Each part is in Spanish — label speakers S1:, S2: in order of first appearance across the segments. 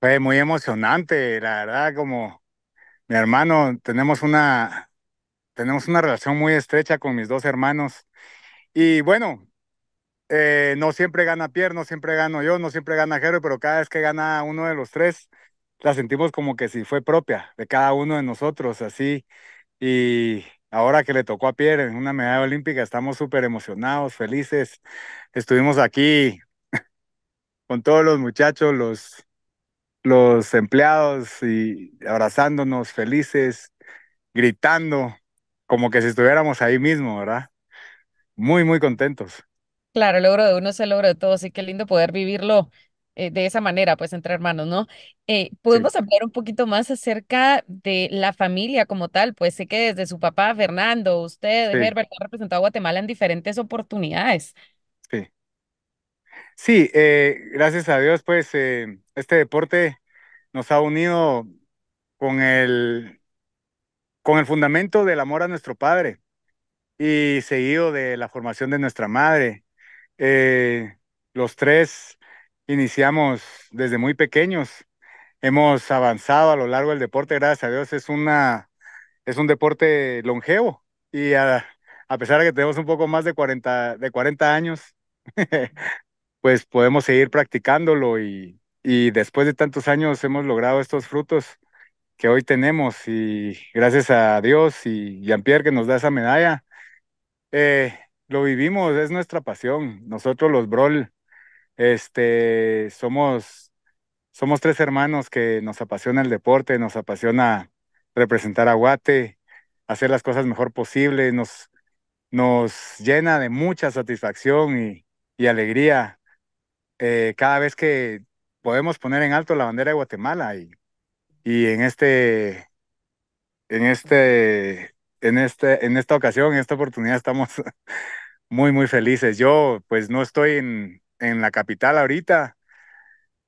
S1: Fue muy emocionante, la verdad, como mi hermano, tenemos una, tenemos una relación muy estrecha con mis dos hermanos. Y bueno, eh, no siempre gana Pierre, no siempre gano yo, no siempre gana Jero, pero cada vez que gana uno de los tres, la sentimos como que si fue propia de cada uno de nosotros, así. Y ahora que le tocó a Pierre en una medalla olímpica, estamos súper emocionados, felices. Estuvimos aquí con todos los muchachos, los los empleados y abrazándonos felices, gritando, como que si estuviéramos ahí mismo, ¿verdad? Muy, muy contentos.
S2: Claro, el logro de uno se el logro de todos y qué lindo poder vivirlo eh, de esa manera, pues entre hermanos, ¿no? Eh, Podemos hablar un poquito más acerca de la familia como tal, pues sé que desde su papá, Fernando, usted, Herbert, ha representado a Guatemala en diferentes oportunidades.
S1: Sí, eh, gracias a Dios, pues eh, este deporte nos ha unido con el, con el fundamento del amor a nuestro Padre y seguido de la formación de nuestra Madre. Eh, los tres iniciamos desde muy pequeños, hemos avanzado a lo largo del deporte, gracias a Dios, es, una, es un deporte longevo y a, pesar de que tenemos un poco más de 40, de 40 años, pues podemos seguir practicándolo y, después de tantos años hemos logrado estos frutos que hoy tenemos y gracias a Dios y Jean-Pierre que nos da esa medalla, eh, lo vivimos, es nuestra pasión. Nosotros los Brol, este, somos, somos tres hermanos que nos apasiona el deporte, nos apasiona representar a Guate, hacer las cosas mejor posible, nos, nos llena de mucha satisfacción y, y alegría eh, cada vez que podemos poner en alto la bandera de Guatemala y, y en este, en este, en este, en esta ocasión, en esta oportunidad estamos muy, muy felices. Yo pues no estoy en, en la capital ahorita,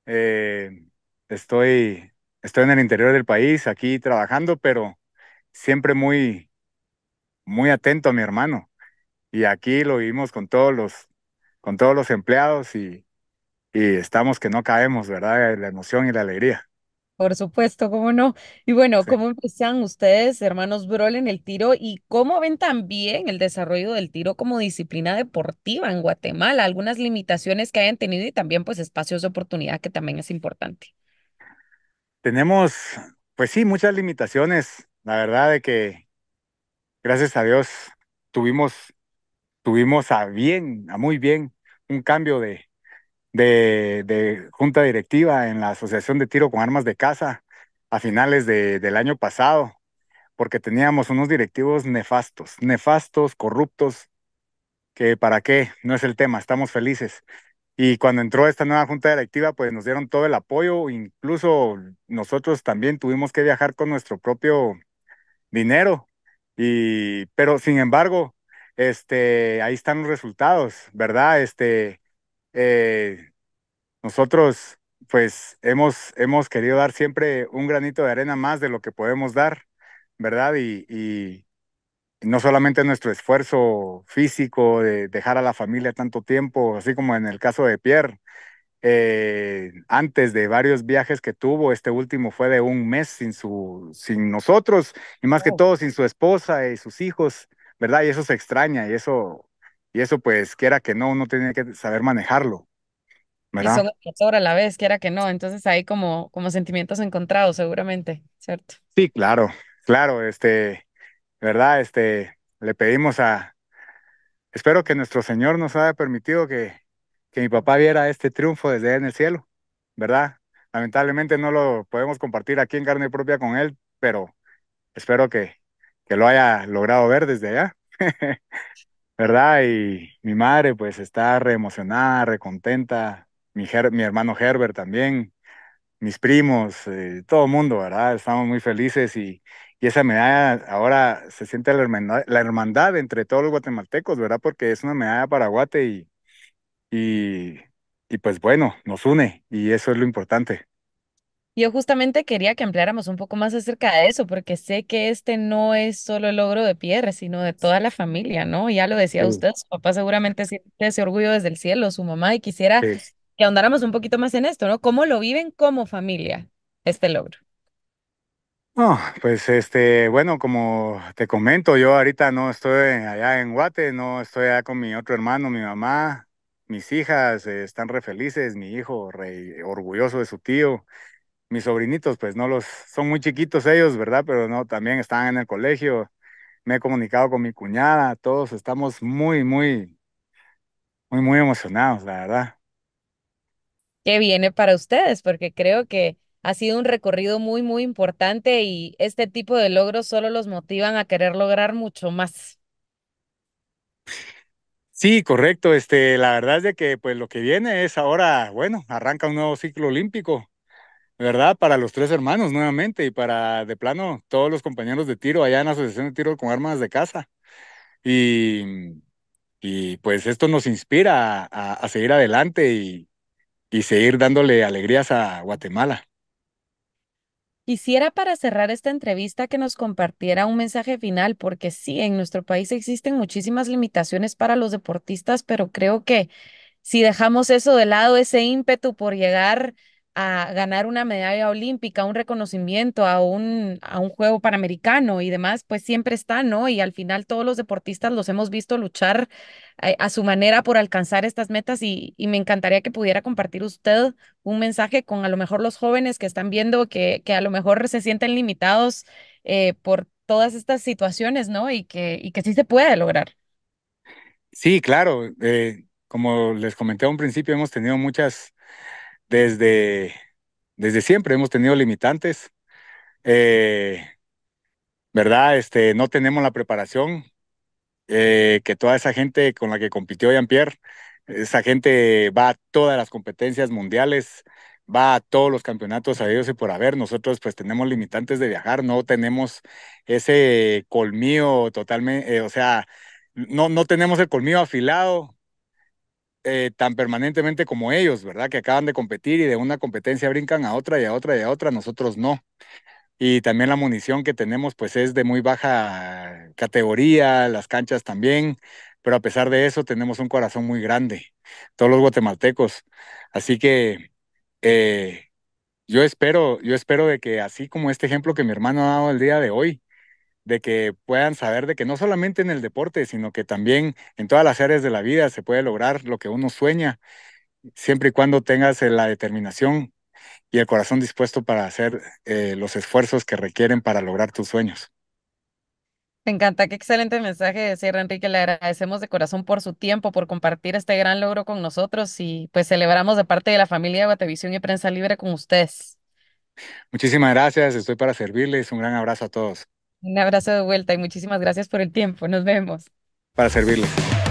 S1: eh, estoy, estoy en el interior del país, aquí trabajando, pero siempre muy, muy atento a mi hermano. Y aquí lo vivimos con todos los, con todos los empleados y, y estamos que no caemos, ¿verdad? La emoción y la alegría.
S2: Por supuesto, cómo no. Y bueno, ¿cómo empiezan ustedes, hermanos Brol, en el tiro y cómo ven también el desarrollo del tiro como disciplina deportiva en Guatemala? Algunas limitaciones que hayan tenido y también pues espacios de oportunidad que también es importante.
S1: Tenemos, pues sí, muchas limitaciones. La verdad de que, gracias a Dios, tuvimos, tuvimos a bien, a muy bien, un cambio de, de, junta directiva en la Asociación de Tiro con Armas de Caza a finales del año pasado, porque teníamos unos directivos nefastos, nefastos, corruptos, que para qué, no es el tema, estamos felices. Y cuando entró esta nueva junta directiva, pues nos dieron todo el apoyo, incluso nosotros también tuvimos que viajar con nuestro propio dinero. Y, pero sin embargo, este, ahí están los resultados, ¿verdad? Este, eh, nosotros pues hemos, hemos querido dar siempre un granito de arena más de lo que podemos dar, ¿verdad? Y, no solamente nuestro esfuerzo físico de dejar a la familia tanto tiempo, así como en el caso de Pierre, eh, antes de varios viajes que tuvo, este último fue de un mes sin, su, sin nosotros y más que oh. todo sin su esposa y sus hijos, ¿verdad? Y eso se extraña y eso y eso, pues, quiera que no, uno tiene que saber manejarlo. ¿verdad?
S2: Y son a la vez, quiera que no. Entonces hay como, como sentimientos encontrados, seguramente, ¿cierto?
S1: Sí, claro, claro, este, ¿verdad? Este, le pedimos a, espero que nuestro Señor nos haya permitido que, que mi papá viera este triunfo desde en el cielo, ¿verdad? Lamentablemente no lo podemos compartir aquí en carne propia con él, pero espero que, que lo haya logrado ver desde allá. ¿verdad? Y mi madre pues está re emocionada, re contenta, mi, mi hermano Herbert también, mis primos, eh, todo el mundo, ¿verdad? Estamos muy felices y, esa medalla ahora se siente la hermandad, entre todos los guatemaltecos, ¿verdad? Porque es una medalla para Guate y, y pues bueno, nos une y eso es lo importante.
S2: Yo justamente quería que ampliáramos un poco más acerca de eso, porque sé que este no es solo el logro de Pierre, sino de toda la familia, ¿no? Ya lo decía usted, su papá seguramente siente ese orgullo desde el cielo, su mamá, y quisiera
S1: que
S2: ahondáramos un poquito más en esto, ¿no? ¿Cómo lo viven como familia este logro?
S1: No, ah, pues este, bueno, como te comento, yo ahorita no estoy allá en Guate, no estoy allá con mi otro hermano, mi mamá, mis hijas eh, están re felices, mi hijo re orgulloso de su tío mis sobrinitos, pues no los, son muy chiquitos ellos, ¿verdad? Pero no, también están en el colegio. Me he comunicado con mi cuñada, todos estamos muy, muy, muy, muy emocionados, la verdad.
S2: ¿Qué viene para ustedes? Porque creo que ha sido un recorrido muy, muy importante y este tipo de logros solo los motivan a querer lograr mucho más.
S1: Sí, correcto. Este, la verdad es de que pues lo que viene es ahora, bueno, arranca un nuevo ciclo olímpico ¿verdad? Para los tres hermanos nuevamente y para, de plano, todos los compañeros de tiro allá en la Asociación de Tiro con Armas de Casa. Y, y pues esto nos inspira a, seguir adelante y, y seguir dándole alegrías a Guatemala.
S2: Quisiera para cerrar esta entrevista que nos compartiera un mensaje final, porque sí, en nuestro país existen muchísimas limitaciones para los deportistas, pero creo que si dejamos eso de lado, ese ímpetu por llegar a ganar una medalla olímpica, un reconocimiento a un, a un juego panamericano y demás, pues siempre está, ¿no? Y al final todos los deportistas los hemos visto luchar eh, a, su manera por alcanzar estas metas y, me encantaría que pudiera compartir usted un mensaje con a lo mejor los jóvenes que están viendo que, a lo mejor se sienten limitados eh, por todas estas situaciones, ¿no? Y que, y que sí se puede lograr.
S1: Sí, claro. Eh, como les comenté a un principio, hemos tenido muchas desde, siempre hemos tenido limitantes, eh, ¿verdad? Este, no tenemos la preparación eh, que toda esa gente con la que compitió Jean-Pierre, esa gente va a todas las competencias mundiales, va a todos los campeonatos a ellos y por haber. Nosotros pues tenemos limitantes de viajar, no tenemos ese colmillo totalmente, eh, o sea, no, no tenemos el colmillo afilado eh, tan permanentemente como ellos, ¿verdad? Que acaban de competir y de una competencia brincan a otra y a otra y a otra, nosotros no. Y también la munición que tenemos pues es de muy baja categoría, las canchas también, pero a pesar de eso tenemos un corazón muy grande, todos los guatemaltecos. Así que eh, yo espero, yo espero de que así como este ejemplo que mi hermano ha dado el día de hoy, de que puedan saber de que no solamente en el deporte, sino que también en todas las áreas de la vida se puede lograr lo que uno sueña, siempre y cuando tengas eh, la determinación y el corazón dispuesto para hacer eh, los esfuerzos que requieren para lograr tus sueños.
S2: Me encanta, qué excelente mensaje de Enrique. Le agradecemos de corazón por su tiempo, por compartir este gran logro con nosotros y pues celebramos de parte de la familia de Guatevisión y Prensa Libre con ustedes.
S1: Muchísimas gracias, estoy para servirles. Un gran abrazo a todos.
S2: Un abrazo de vuelta y muchísimas gracias por el tiempo. Nos vemos.
S1: Para servirles.